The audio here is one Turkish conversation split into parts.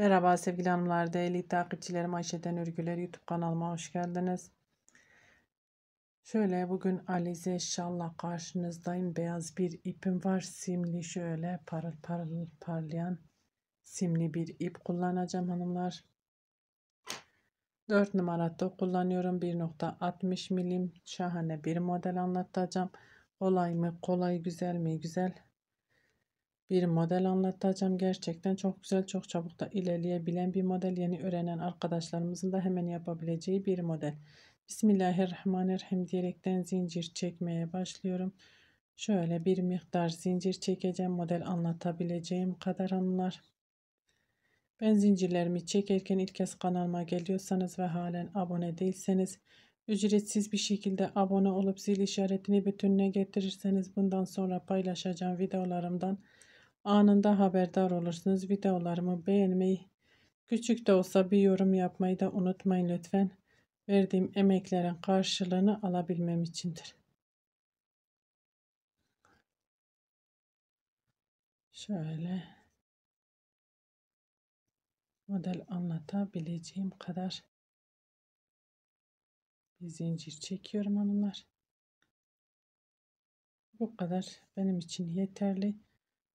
Merhaba sevgili hanımlar, değerli takipçilerim Ayşe'den Örgüler YouTube kanalıma hoş geldiniz. Şöyle bugün Alize şalla karşınızdayım. Beyaz bir ipim var. Simli şöyle parıl parıl parlayan simli bir ip kullanacağım hanımlar. 4 numaratta kullanıyorum. 1.60 milim şahane bir model anlatacağım. Kolay mı? Kolay güzel mi? Güzel bir model anlatacağım. Gerçekten çok güzel, çok çabuk da ilerleyebilen bir model. Yeni öğrenen arkadaşlarımızın da hemen yapabileceği bir model. Bismillahirrahmanirrahim diyerekten zincir çekmeye başlıyorum. Şöyle bir miktar zincir çekeceğim. Model anlatabileceğim kadar anlar. Ben zincirlerimi çekerken ilk kez kanalıma geliyorsanız ve halen abone değilseniz ücretsiz bir şekilde abone olup zil işaretini bütününe getirirseniz bundan sonra paylaşacağım videolarımdan anında haberdar olursunuz. Videolarımı beğenmeyi, küçük de olsa bir yorum yapmayı da unutmayın lütfen. Verdiğim emeklerin karşılığını alabilmem içindir. Şöyle model anlatabileceğim kadar bir zincir çekiyorum hanımlar. Bu kadar benim için yeterli.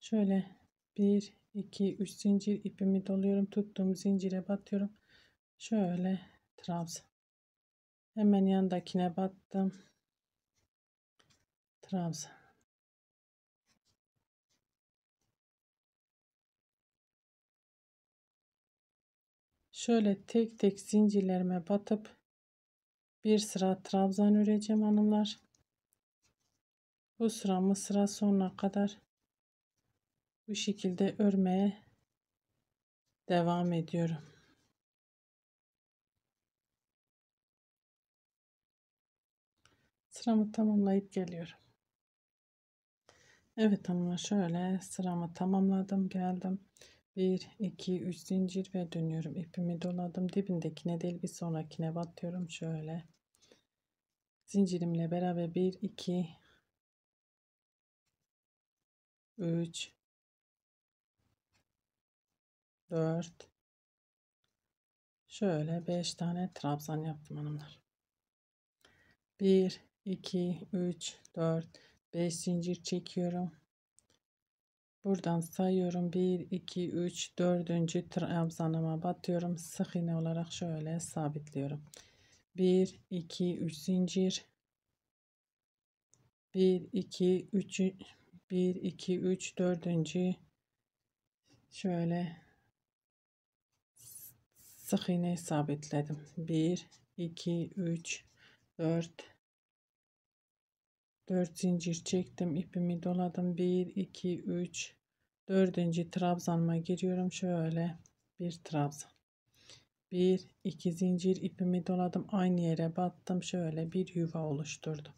Şöyle 1, 2, 3 zincir ipimi doluyorum. Tuttuğum zincire batıyorum. Şöyle trabzan. Hemen yandakine battım. Trabzan. Şöyle tek tek zincirlerime batıp bir sıra trabzan öreceğim hanımlar. Bu sıramı sıra sonuna kadar bu şekilde örmeye devam ediyorum. Sıramı tamamlayıp geliyorum. Evet hanımlar şöyle sıramı tamamladım geldim. 1 2 3 zincir ve dönüyorum. ipimi doladım. Dibindekine değil bir sonrakine batıyorum şöyle. Zincirimle beraber 1 2 3 4 Şöyle 5 tane trabzan yaptım hanımlar. 1 2 3 4 5 zincir çekiyorum. Buradan sayıyorum 1 2 3 4. trabzanıma batıyorum. Sık iğne olarak şöyle sabitliyorum. 1 2 3 zincir 1 2 3 1 2 3 4. şöyle sık iğne isabetledim. 1, 2, 3, 4, 4 zincir çektim. ipimi doladım. 1, 2, 3, 4. trabzanıma giriyorum. Şöyle bir trabzan. 1, 2 zincir ipimi doladım. Aynı yere battım. Şöyle bir yuva oluşturdum.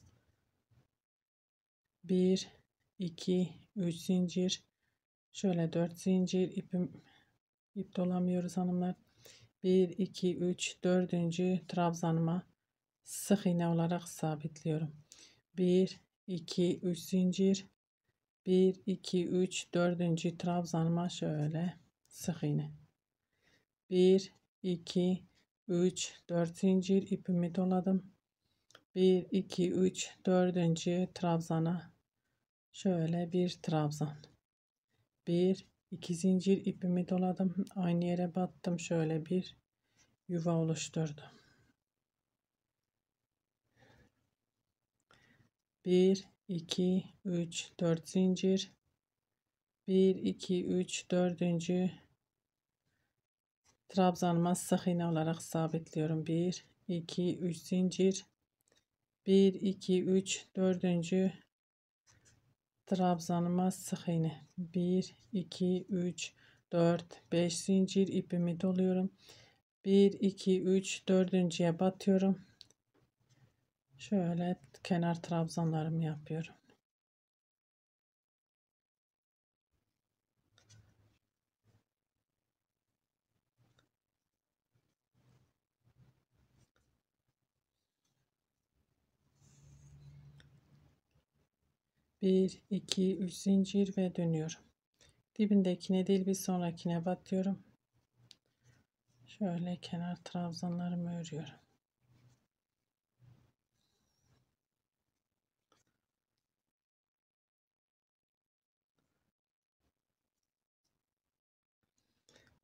1, 2, 3 zincir. Şöyle 4 zincir ipim ip dolamıyoruz hanımlar. 1, 2, 3, 4. trabzanıma sık iğne olarak sabitliyorum. 1, 2, 3 zincir. 1, 2, 3, 4. trabzanıma şöyle sık iğne. 1, 2, 3, 4 zincir ipimi doladım. 1, 2, 3, 4. trabzana şöyle bir trabzan. 1, 2 zincir ipimi doladım. Aynı yere battım. Şöyle bir yuva oluşturdum. 1 2 3 4 zincir 1 2 3 4. trabzanıma sık iğne olarak sabitliyorum. 1 2 3 zincir 1 2 3 4 trabzanıma sık iğne 1 2 3 4 5 zincir ipimi doluyorum 1 2 3 dördüncüye batıyorum şöyle kenar trabzanlarımı yapıyorum 1, 2, 3 zincir ve dönüyorum. Dibindekine değil bir sonrakine batıyorum. Şöyle kenar trabzanlarımı örüyorum.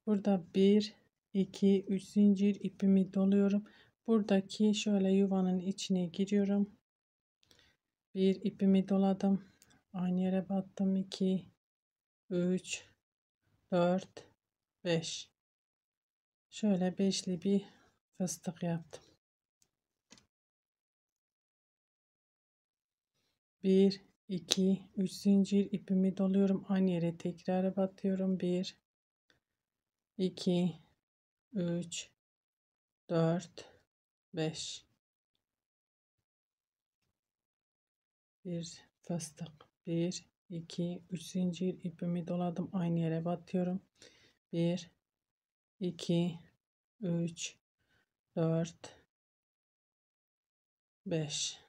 Burada 1, 2, 3 zincir ipimi doluyorum. Buradaki şöyle yuvanın içine giriyorum. Bir ipimi doladım. Aynı yere battım. 2, 3, 4, 5. Şöyle beşli bir fıstık yaptım. 1, 2, 3 zincir ipimi doluyorum. Aynı yere tekrar batıyorum. 1, 2, 3, 4, 5. Bir fıstık. 1 2 3 zincir ipimi doladım aynı yere batıyorum 1 2 3 4 5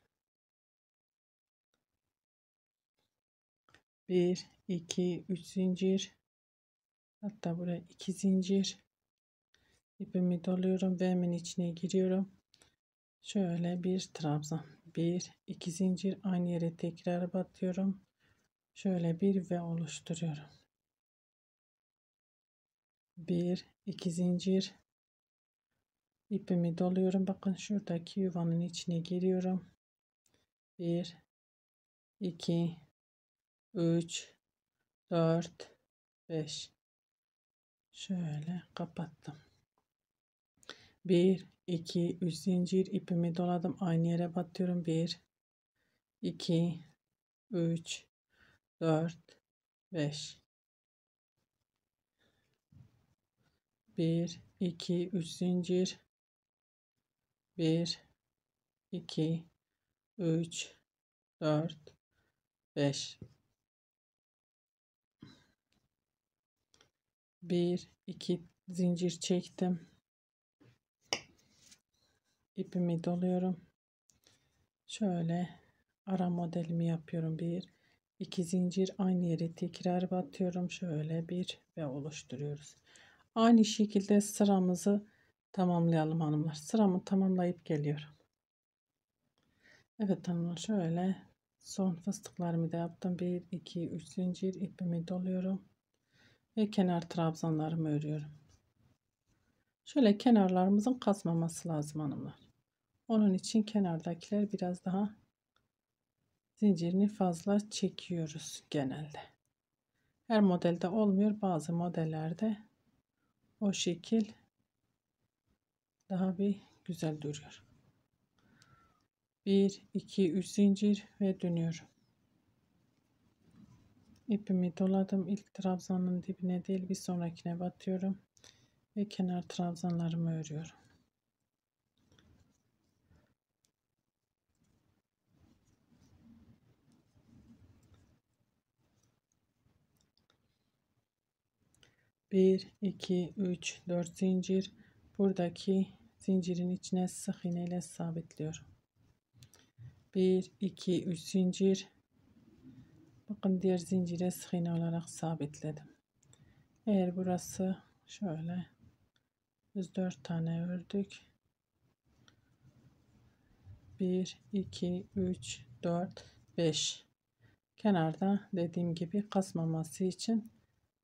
1 2 3 zincir hatta buraya 2 zincir ipimi doluyorum ve hemen içine giriyorum şöyle bir trabzan bir iki zincir aynı yere tekrar batıyorum şöyle bir ve oluşturuyorum bir iki zincir ipimi doluyorum bakın şuradaki yuvanın içine giriyorum bir iki üç dört beş şöyle kapattım bir 2 3 zincir ipimi doladım aynı yere batıyorum 1 2 3 4 5 1 2 3 zincir 1 2 3 4 5 1 2 zincir çektim ipimi doluyorum. Şöyle ara modelimi yapıyorum. Bir, iki zincir aynı yere tekrar batıyorum. Şöyle bir ve oluşturuyoruz. Aynı şekilde sıramızı tamamlayalım hanımlar. Sıramı tamamlayıp geliyorum. Evet hanımlar şöyle son fıstıklarımı da yaptım. 1, 2, 3 zincir ipimi doluyorum. Ve kenar trabzanlarımı örüyorum. Şöyle kenarlarımızın kasmaması lazım hanımlar. Onun için kenardakiler biraz daha zincirini fazla çekiyoruz genelde. Her modelde olmuyor. Bazı modellerde o şekil daha bir güzel duruyor. 1 2 3 zincir ve dönüyorum. İpimi doladım. İlk trabzanın dibine değil bir sonrakine batıyorum ve kenar trabzanlarımı örüyorum. 1 2 3 4 zincir buradaki zincirin içine sık iğne ile sabitliyorum 1 2 3 zincir bakın diğer zincire sık iğne olarak sabitledim eğer burası şöyle 104 tane ördük 1 2 3 4 5 kenarda dediğim gibi kasmaması için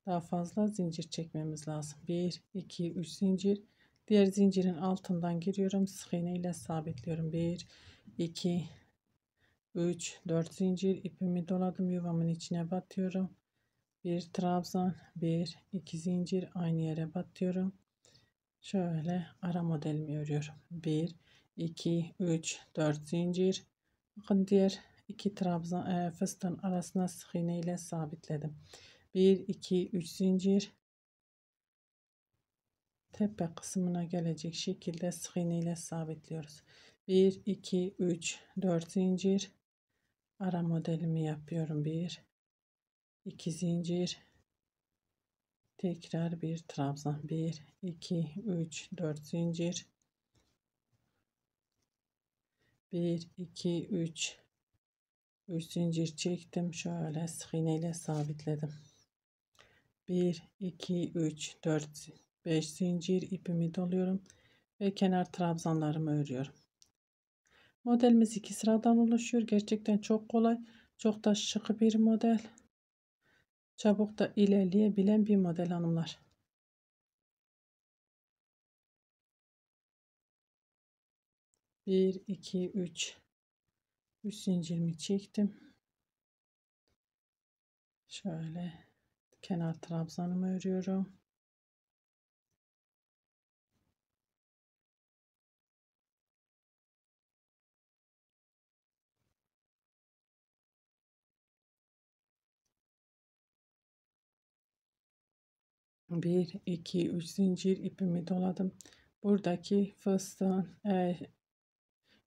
daha fazla zincir çekmemiz lazım. 1, 2, 3 zincir. Diğer zincirin altından giriyorum. Sık iğne ile sabitliyorum. 1, 2, 3, 4 zincir. ipimi doladım. Yuvamın içine batıyorum. 1 trabzan, 1, 2 zincir. Aynı yere batıyorum. Şöyle ara modelimi örüyorum. 1, 2, 3, 4 zincir. Bakın diğer iki trabzan e, fıstığın arasına sık iğne ile sabitledim. 1 2 3 zincir tepe kısmına gelecek şekilde sık iğne ile sabitliyoruz 1 2 3 4 zincir ara modelimi yapıyorum 1 2 zincir tekrar bir trabzan 1 2 3 4 zincir 1 2 3 3 zincir çektim şöyle sık iğne ile sabitledim 1 2 3 4 5 zincir ipimi doluyorum ve kenar trabzanlarımı örüyorum. Modelimiz iki sıradan oluşuyor. Gerçekten çok kolay, çok da şık bir model. Çabuk da ilerleyebilen bir model hanımlar. Bir, iki, üç. Üç zincirimi çektim. Şöyle kenar trabzanımı örüyorum. Bir, iki, üç zincir ipimi doladım. Buradaki fıstığın e,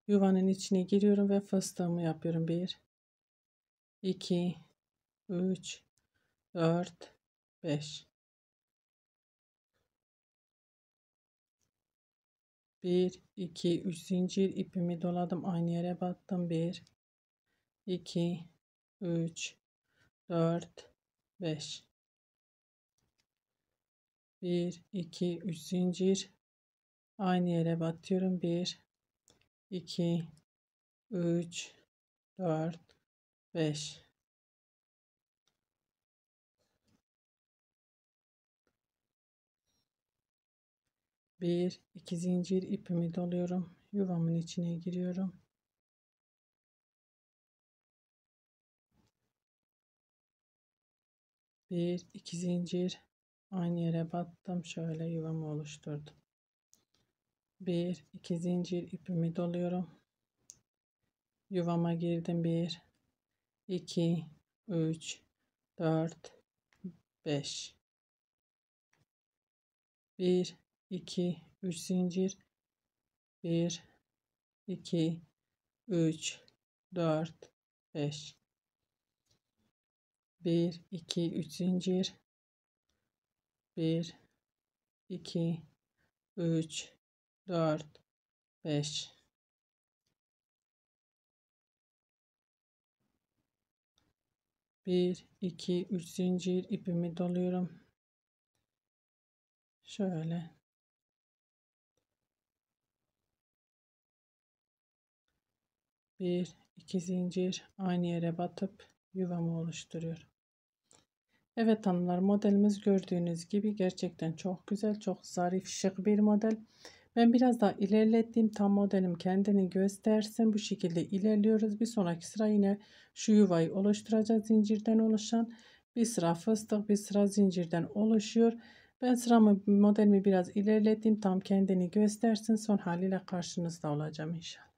yuvanın içine giriyorum ve fıstığımı yapıyorum. Bir, iki, üç, dört. 5 1 2 3 zincir ipimi doladım aynı yere battım 1 2 3 4 5 1 2 3 zincir aynı yere batıyorum 1 2 3 4 5 1 2 zincir ipimi doluyorum yuvamın içine giriyorum bir iki zincir aynı yere battım şöyle yuvamı oluşturdum bir iki zincir ipimi doluyorum yuvama girdim bir iki üç dört beş bir 2 3 zincir 1 2 3 4 5 1 2 3 zincir 1 2 3 4 5 1 2 3 zincir ipimi doluyorum şöyle bir iki zincir aynı yere batıp yuvamı oluşturuyor. Evet hanımlar modelimiz gördüğünüz gibi gerçekten çok güzel çok zarif şık bir model. Ben biraz daha ilerlettiğim tam modelim kendini göstersin. Bu şekilde ilerliyoruz. Bir sonraki sıra yine şu yuvayı oluşturacağız. Zincirden oluşan bir sıra fıstık bir sıra zincirden oluşuyor. Ben sıramı modelimi biraz ilerlettim. Tam kendini göstersin. Son haliyle karşınızda olacağım inşallah.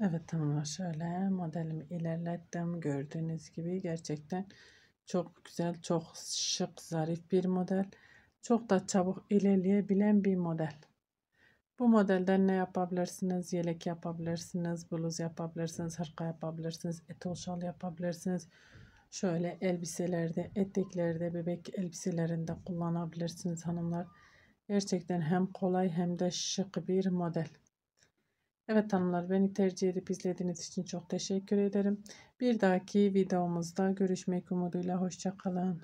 Evet tamam şöyle modelimi ilerlettim. Gördüğünüz gibi gerçekten çok güzel, çok şık, zarif bir model. Çok da çabuk ilerleyebilen bir model. Bu modelden ne yapabilirsiniz? Yelek yapabilirsiniz, bluz yapabilirsiniz, hırka yapabilirsiniz, etol şal yapabilirsiniz. Şöyle elbiselerde, eteklerde, bebek elbiselerinde kullanabilirsiniz hanımlar. Gerçekten hem kolay hem de şık bir model. Evet hanımlar beni tercih edip izlediğiniz için çok teşekkür ederim. Bir dahaki videomuzda görüşmek umuduyla hoşçakalın.